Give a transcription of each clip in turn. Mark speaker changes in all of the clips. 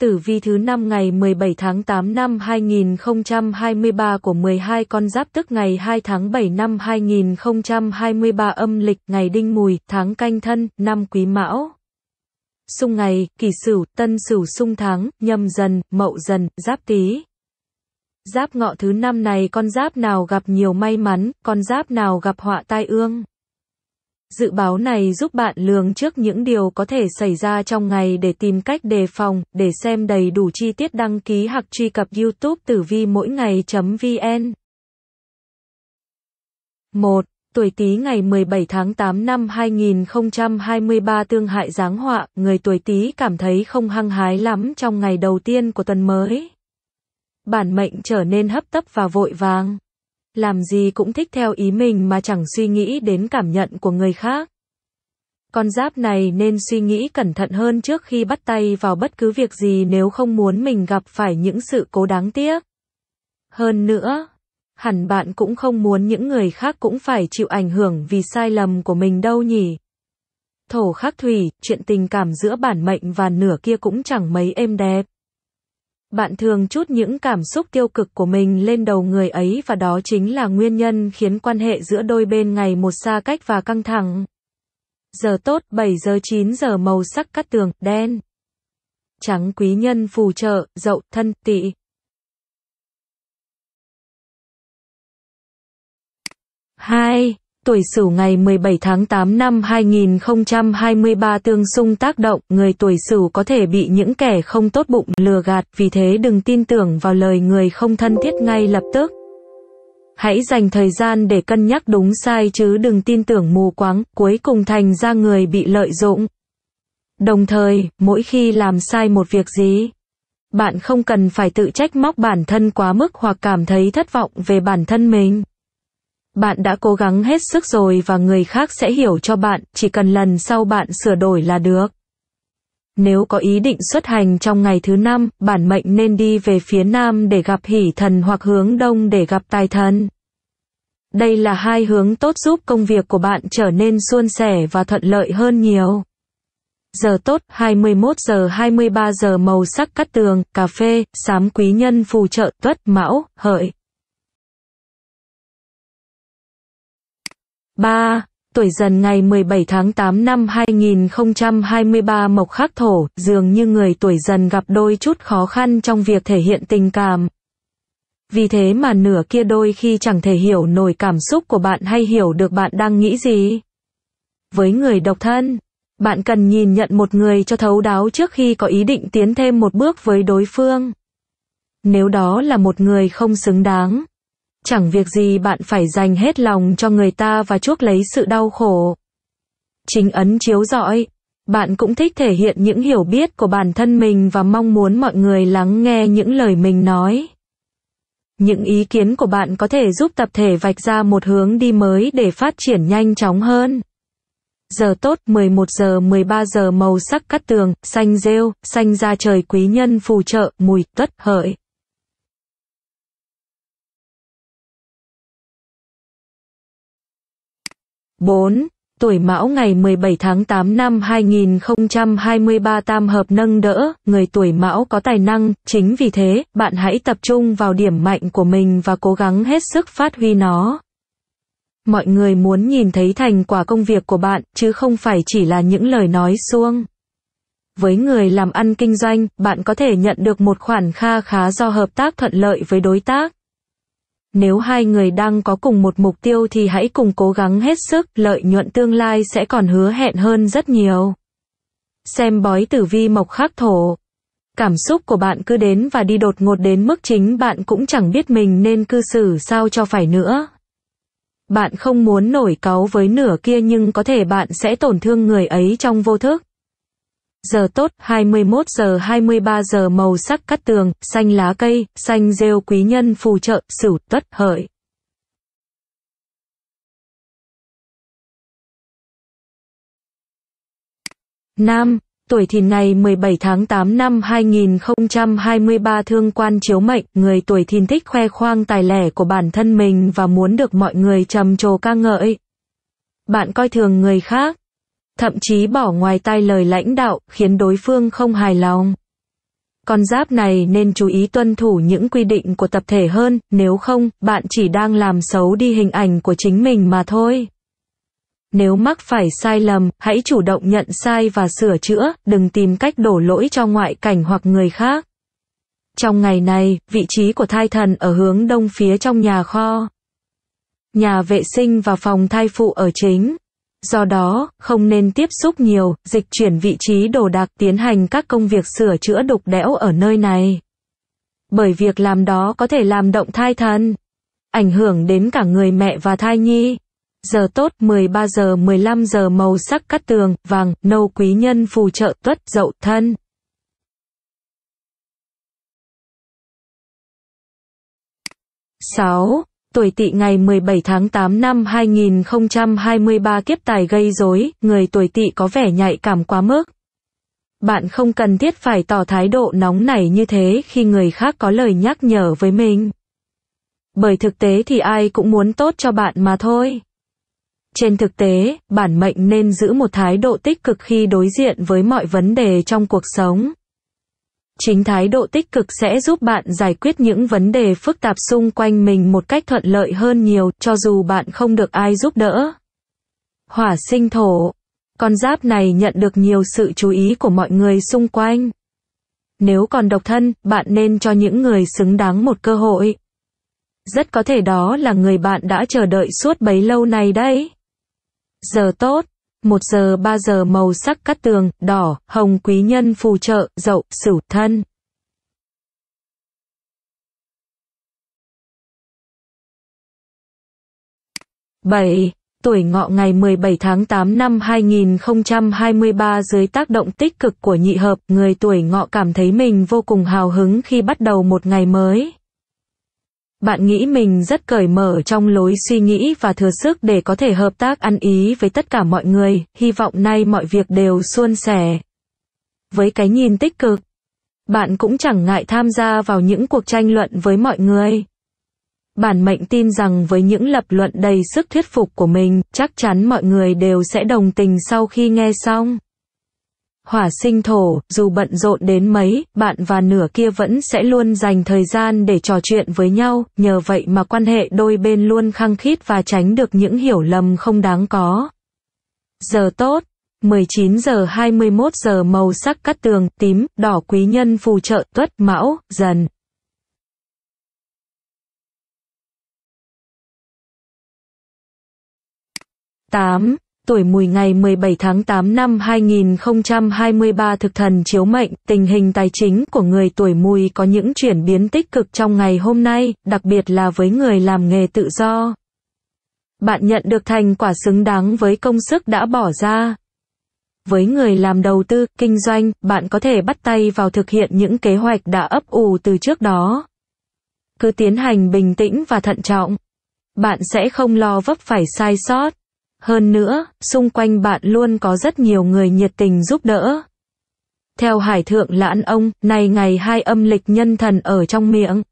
Speaker 1: Tử vi thứ năm ngày 17 tháng 8 năm 2023 của 12 con giáp tức ngày 2 tháng 7 năm 2023 âm lịch, ngày Đinh Mùi, tháng Canh Thân, năm Quý Mão. Xung ngày, Kỷ Sửu, Tân Sửu xung tháng, Nhâm Dần, Mậu Dần, Giáp Tý. Giáp ngọ thứ năm này con giáp nào gặp nhiều may mắn, con giáp nào gặp họa tai ương. Dự báo này giúp bạn lường trước những điều có thể xảy ra trong ngày để tìm cách đề phòng, để xem đầy đủ chi tiết đăng ký hoặc truy cập YouTube tử vi mỗi ngày.vn. 1. Tuổi Tý ngày 17 tháng 8 năm 2023 tương hại giáng họa, người tuổi Tý cảm thấy không hăng hái lắm trong ngày đầu tiên của tuần mới. Bản mệnh trở nên hấp tấp và vội vàng làm gì cũng thích theo ý mình mà chẳng suy nghĩ đến cảm nhận của người khác. Con giáp này nên suy nghĩ cẩn thận hơn trước khi bắt tay vào bất cứ việc gì nếu không muốn mình gặp phải những sự cố đáng tiếc. Hơn nữa, hẳn bạn cũng không muốn những người khác cũng phải chịu ảnh hưởng vì sai lầm của mình đâu nhỉ. Thổ khắc thủy, chuyện tình cảm giữa bản mệnh và nửa kia cũng chẳng mấy êm đẹp. Bạn thường chút những cảm xúc tiêu cực của mình lên đầu người ấy và đó chính là nguyên nhân khiến quan hệ giữa đôi bên ngày một xa cách và căng thẳng. Giờ tốt 7 giờ 9 giờ màu sắc cắt tường, đen. Trắng quý nhân phù trợ, dậu, thân, tỵ. hai tuổi Sửu ngày 17 tháng 8 năm 2023 tương xung tác động, người tuổi Sửu có thể bị những kẻ không tốt bụng lừa gạt, vì thế đừng tin tưởng vào lời người không thân thiết ngay lập tức. Hãy dành thời gian để cân nhắc đúng sai chứ đừng tin tưởng mù quáng, cuối cùng thành ra người bị lợi dụng. Đồng thời, mỗi khi làm sai một việc gì, bạn không cần phải tự trách móc bản thân quá mức hoặc cảm thấy thất vọng về bản thân mình. Bạn đã cố gắng hết sức rồi và người khác sẽ hiểu cho bạn, chỉ cần lần sau bạn sửa đổi là được. Nếu có ý định xuất hành trong ngày thứ năm, bản mệnh nên đi về phía nam để gặp hỷ thần hoặc hướng đông để gặp tài thần. Đây là hai hướng tốt giúp công việc của bạn trở nên suôn sẻ và thuận lợi hơn nhiều. Giờ tốt 21 giờ 23 giờ màu sắc cắt tường, cà phê, sám quý nhân phù trợ tuất mão, hợi. 3. Tuổi dần ngày 17 tháng 8 năm 2023 Mộc Khắc Thổ, dường như người tuổi dần gặp đôi chút khó khăn trong việc thể hiện tình cảm. Vì thế mà nửa kia đôi khi chẳng thể hiểu nổi cảm xúc của bạn hay hiểu được bạn đang nghĩ gì. Với người độc thân, bạn cần nhìn nhận một người cho thấu đáo trước khi có ý định tiến thêm một bước với đối phương. Nếu đó là một người không xứng đáng, Chẳng việc gì bạn phải dành hết lòng cho người ta và chuốc lấy sự đau khổ. Chính ấn chiếu dõi. Bạn cũng thích thể hiện những hiểu biết của bản thân mình và mong muốn mọi người lắng nghe những lời mình nói. Những ý kiến của bạn có thể giúp tập thể vạch ra một hướng đi mới để phát triển nhanh chóng hơn. Giờ tốt 11 giờ 13 giờ màu sắc cắt tường, xanh rêu, xanh da trời quý nhân phù trợ, mùi tuất hợi. 4. Tuổi Mão ngày 17 tháng 8 năm 2023 tam hợp nâng đỡ, người tuổi Mão có tài năng, chính vì thế, bạn hãy tập trung vào điểm mạnh của mình và cố gắng hết sức phát huy nó. Mọi người muốn nhìn thấy thành quả công việc của bạn, chứ không phải chỉ là những lời nói suông. Với người làm ăn kinh doanh, bạn có thể nhận được một khoản kha khá do hợp tác thuận lợi với đối tác. Nếu hai người đang có cùng một mục tiêu thì hãy cùng cố gắng hết sức, lợi nhuận tương lai sẽ còn hứa hẹn hơn rất nhiều. Xem bói tử vi mộc khắc thổ. Cảm xúc của bạn cứ đến và đi đột ngột đến mức chính bạn cũng chẳng biết mình nên cư xử sao cho phải nữa. Bạn không muốn nổi cáu với nửa kia nhưng có thể bạn sẽ tổn thương người ấy trong vô thức giờ tốt 21 giờ 23 giờ màu sắc cắt tường, xanh lá cây, xanh rêu quý nhân phù trợ, sửu tuất hợi. Nam, tuổi thìn ngày 17 tháng 8 năm 2023 thương quan chiếu mệnh, người tuổi thìn thích khoe khoang tài lẻ của bản thân mình và muốn được mọi người trầm trồ ca ngợi. Bạn coi thường người khác, thậm chí bỏ ngoài tai lời lãnh đạo, khiến đối phương không hài lòng. Con giáp này nên chú ý tuân thủ những quy định của tập thể hơn, nếu không, bạn chỉ đang làm xấu đi hình ảnh của chính mình mà thôi. Nếu mắc phải sai lầm, hãy chủ động nhận sai và sửa chữa, đừng tìm cách đổ lỗi cho ngoại cảnh hoặc người khác. Trong ngày này, vị trí của thai thần ở hướng đông phía trong nhà kho. Nhà vệ sinh và phòng thai phụ ở chính. Do đó, không nên tiếp xúc nhiều, dịch chuyển vị trí đồ đạc tiến hành các công việc sửa chữa đục đẽo ở nơi này. Bởi việc làm đó có thể làm động thai thần, ảnh hưởng đến cả người mẹ và thai nhi. Giờ tốt 13 giờ 15 giờ màu sắc cắt tường, vàng, nâu quý nhân phù trợ tuất dậu thân. sáu tuổi tỵ ngày 17 tháng 8 năm 2023 kiếp tài gây rối, người tuổi tỵ có vẻ nhạy cảm quá mức. Bạn không cần thiết phải tỏ thái độ nóng nảy như thế khi người khác có lời nhắc nhở với mình. Bởi thực tế thì ai cũng muốn tốt cho bạn mà thôi. Trên thực tế, bản mệnh nên giữ một thái độ tích cực khi đối diện với mọi vấn đề trong cuộc sống. Chính thái độ tích cực sẽ giúp bạn giải quyết những vấn đề phức tạp xung quanh mình một cách thuận lợi hơn nhiều, cho dù bạn không được ai giúp đỡ. Hỏa sinh thổ. Con giáp này nhận được nhiều sự chú ý của mọi người xung quanh. Nếu còn độc thân, bạn nên cho những người xứng đáng một cơ hội. Rất có thể đó là người bạn đã chờ đợi suốt bấy lâu nay đấy. Giờ tốt một giờ ba giờ màu sắc cát tường, đỏ, hồng quý nhân phù trợ, dậu, sửu, thân. bảy Tuổi ngọ ngày 17 tháng 8 năm 2023 dưới tác động tích cực của nhị hợp, người tuổi ngọ cảm thấy mình vô cùng hào hứng khi bắt đầu một ngày mới. Bạn nghĩ mình rất cởi mở trong lối suy nghĩ và thừa sức để có thể hợp tác ăn ý với tất cả mọi người, hy vọng nay mọi việc đều suôn sẻ. Với cái nhìn tích cực, bạn cũng chẳng ngại tham gia vào những cuộc tranh luận với mọi người. Bản mệnh tin rằng với những lập luận đầy sức thuyết phục của mình, chắc chắn mọi người đều sẽ đồng tình sau khi nghe xong. Hỏa sinh thổ, dù bận rộn đến mấy, bạn và nửa kia vẫn sẽ luôn dành thời gian để trò chuyện với nhau, nhờ vậy mà quan hệ đôi bên luôn khăng khít và tránh được những hiểu lầm không đáng có. Giờ tốt 19 giờ 21 giờ màu sắc cắt tường, tím, đỏ quý nhân phù trợ tuất mão, dần. tám tuổi mùi ngày 17 tháng 8 năm 2023 thực thần chiếu mệnh, tình hình tài chính của người tuổi mùi có những chuyển biến tích cực trong ngày hôm nay, đặc biệt là với người làm nghề tự do. Bạn nhận được thành quả xứng đáng với công sức đã bỏ ra. Với người làm đầu tư, kinh doanh, bạn có thể bắt tay vào thực hiện những kế hoạch đã ấp ủ từ trước đó. Cứ tiến hành bình tĩnh và thận trọng. Bạn sẽ không lo vấp phải sai sót. Hơn nữa, xung quanh bạn luôn có rất nhiều người nhiệt tình giúp đỡ. Theo Hải Thượng Lãn Ông, này ngày hai âm lịch nhân thần ở trong miệng.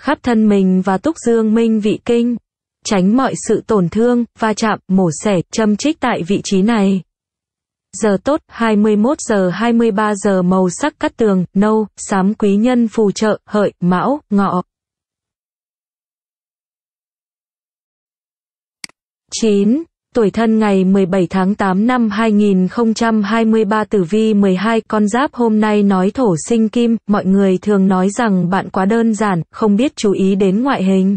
Speaker 1: Khắp thân mình và túc dương minh vị kinh. Tránh mọi sự tổn thương, va chạm, mổ xẻ, châm trích tại vị trí này. Giờ tốt, 21 giờ 23 giờ màu sắc cắt tường, nâu, xám quý nhân phù trợ, hợi, mão, ngọ. 9. Tuổi thân ngày 17 tháng 8 năm 2023 tử vi 12 con giáp hôm nay nói thổ sinh kim, mọi người thường nói rằng bạn quá đơn giản, không biết chú ý đến ngoại hình.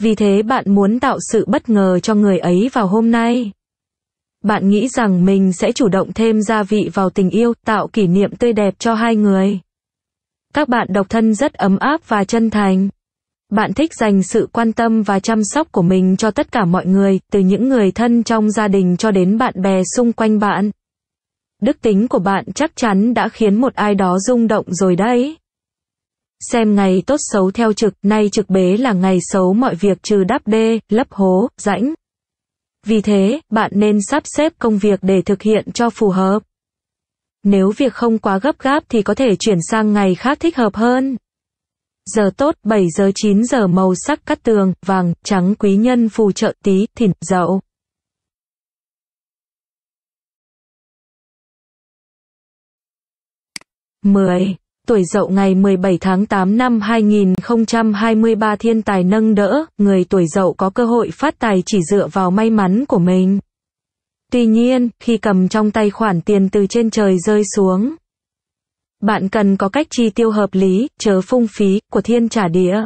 Speaker 1: Vì thế bạn muốn tạo sự bất ngờ cho người ấy vào hôm nay. Bạn nghĩ rằng mình sẽ chủ động thêm gia vị vào tình yêu, tạo kỷ niệm tươi đẹp cho hai người. Các bạn độc thân rất ấm áp và chân thành. Bạn thích dành sự quan tâm và chăm sóc của mình cho tất cả mọi người, từ những người thân trong gia đình cho đến bạn bè xung quanh bạn. Đức tính của bạn chắc chắn đã khiến một ai đó rung động rồi đấy. Xem ngày tốt xấu theo trực, nay trực bế là ngày xấu mọi việc trừ đắp đê, lấp hố, rãnh. Vì thế, bạn nên sắp xếp công việc để thực hiện cho phù hợp. Nếu việc không quá gấp gáp thì có thể chuyển sang ngày khác thích hợp hơn giờ tốt 7 giờ 9 giờ màu sắc cắt tường, vàng, trắng quý nhân phù trợ tí, thìn, dậu. mười Tuổi dậu ngày 17 tháng 8 năm 2023 thiên tài nâng đỡ, người tuổi dậu có cơ hội phát tài chỉ dựa vào may mắn của mình. Tuy nhiên, khi cầm trong tay khoản tiền từ trên trời rơi xuống, bạn cần có cách chi tiêu hợp lý, chớ phung phí, của thiên trả địa.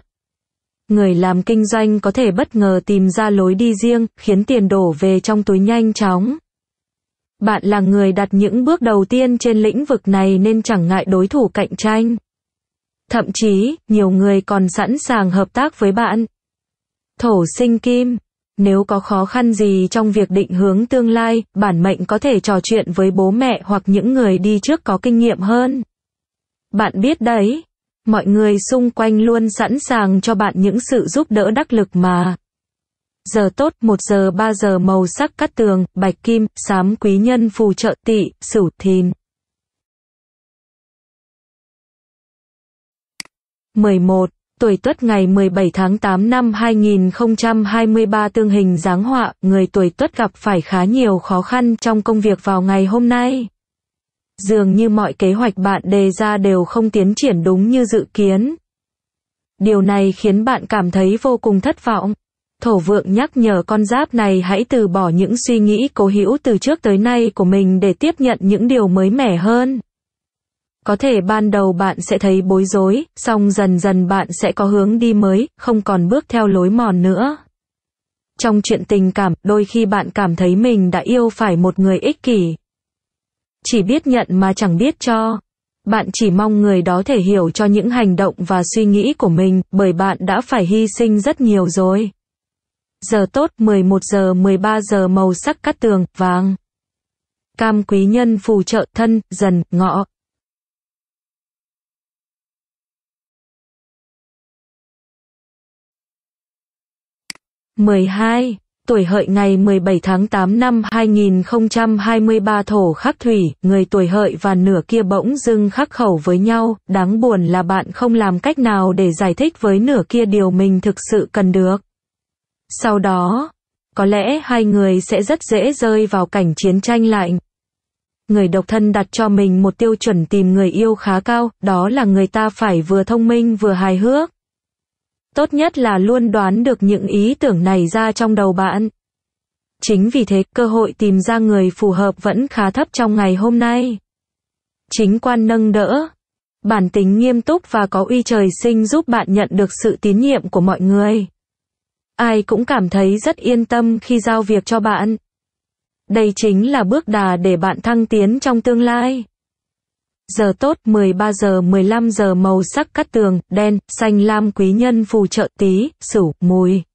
Speaker 1: Người làm kinh doanh có thể bất ngờ tìm ra lối đi riêng, khiến tiền đổ về trong túi nhanh chóng. Bạn là người đặt những bước đầu tiên trên lĩnh vực này nên chẳng ngại đối thủ cạnh tranh. Thậm chí, nhiều người còn sẵn sàng hợp tác với bạn. Thổ sinh kim nếu có khó khăn gì trong việc định hướng tương lai, bản mệnh có thể trò chuyện với bố mẹ hoặc những người đi trước có kinh nghiệm hơn. Bạn biết đấy, mọi người xung quanh luôn sẵn sàng cho bạn những sự giúp đỡ đắc lực mà. Giờ tốt 1 giờ 3 giờ màu sắc cắt tường, bạch kim, sám quý nhân phù trợ tỵ, sửu thìn. 11. Tuổi Tuất ngày 17 tháng 8 năm 2023 tương hình dáng họa, người tuổi Tuất gặp phải khá nhiều khó khăn trong công việc vào ngày hôm nay dường như mọi kế hoạch bạn đề ra đều không tiến triển đúng như dự kiến. Điều này khiến bạn cảm thấy vô cùng thất vọng. Thổ vượng nhắc nhở con giáp này hãy từ bỏ những suy nghĩ cố hữu từ trước tới nay của mình để tiếp nhận những điều mới mẻ hơn. Có thể ban đầu bạn sẽ thấy bối rối, song dần dần bạn sẽ có hướng đi mới, không còn bước theo lối mòn nữa. Trong chuyện tình cảm, đôi khi bạn cảm thấy mình đã yêu phải một người ích kỷ, chỉ biết nhận mà chẳng biết cho. Bạn chỉ mong người đó thể hiểu cho những hành động và suy nghĩ của mình, bởi bạn đã phải hy sinh rất nhiều rồi. Giờ tốt 11 giờ 13 giờ màu sắc cắt tường, vàng. Cam quý nhân phù trợ thân, dần, ngọ, mười hai tuổi hợi ngày 17 tháng 8 năm 2023 thổ khắc thủy, người tuổi hợi và nửa kia bỗng dưng khắc khẩu với nhau, đáng buồn là bạn không làm cách nào để giải thích với nửa kia điều mình thực sự cần được. Sau đó, có lẽ hai người sẽ rất dễ rơi vào cảnh chiến tranh lạnh. Người độc thân đặt cho mình một tiêu chuẩn tìm người yêu khá cao, đó là người ta phải vừa thông minh vừa hài hước. Tốt nhất là luôn đoán được những ý tưởng này ra trong đầu bạn. Chính vì thế, cơ hội tìm ra người phù hợp vẫn khá thấp trong ngày hôm nay. Chính quan nâng đỡ. Bản tính nghiêm túc và có uy trời sinh giúp bạn nhận được sự tín nhiệm của mọi người. Ai cũng cảm thấy rất yên tâm khi giao việc cho bạn. Đây chính là bước đà để bạn thăng tiến trong tương lai giờ tốt 13 giờ 15 giờ màu sắc cắt tường, đen, xanh lam quý nhân phù trợ tí, sửu, mùi.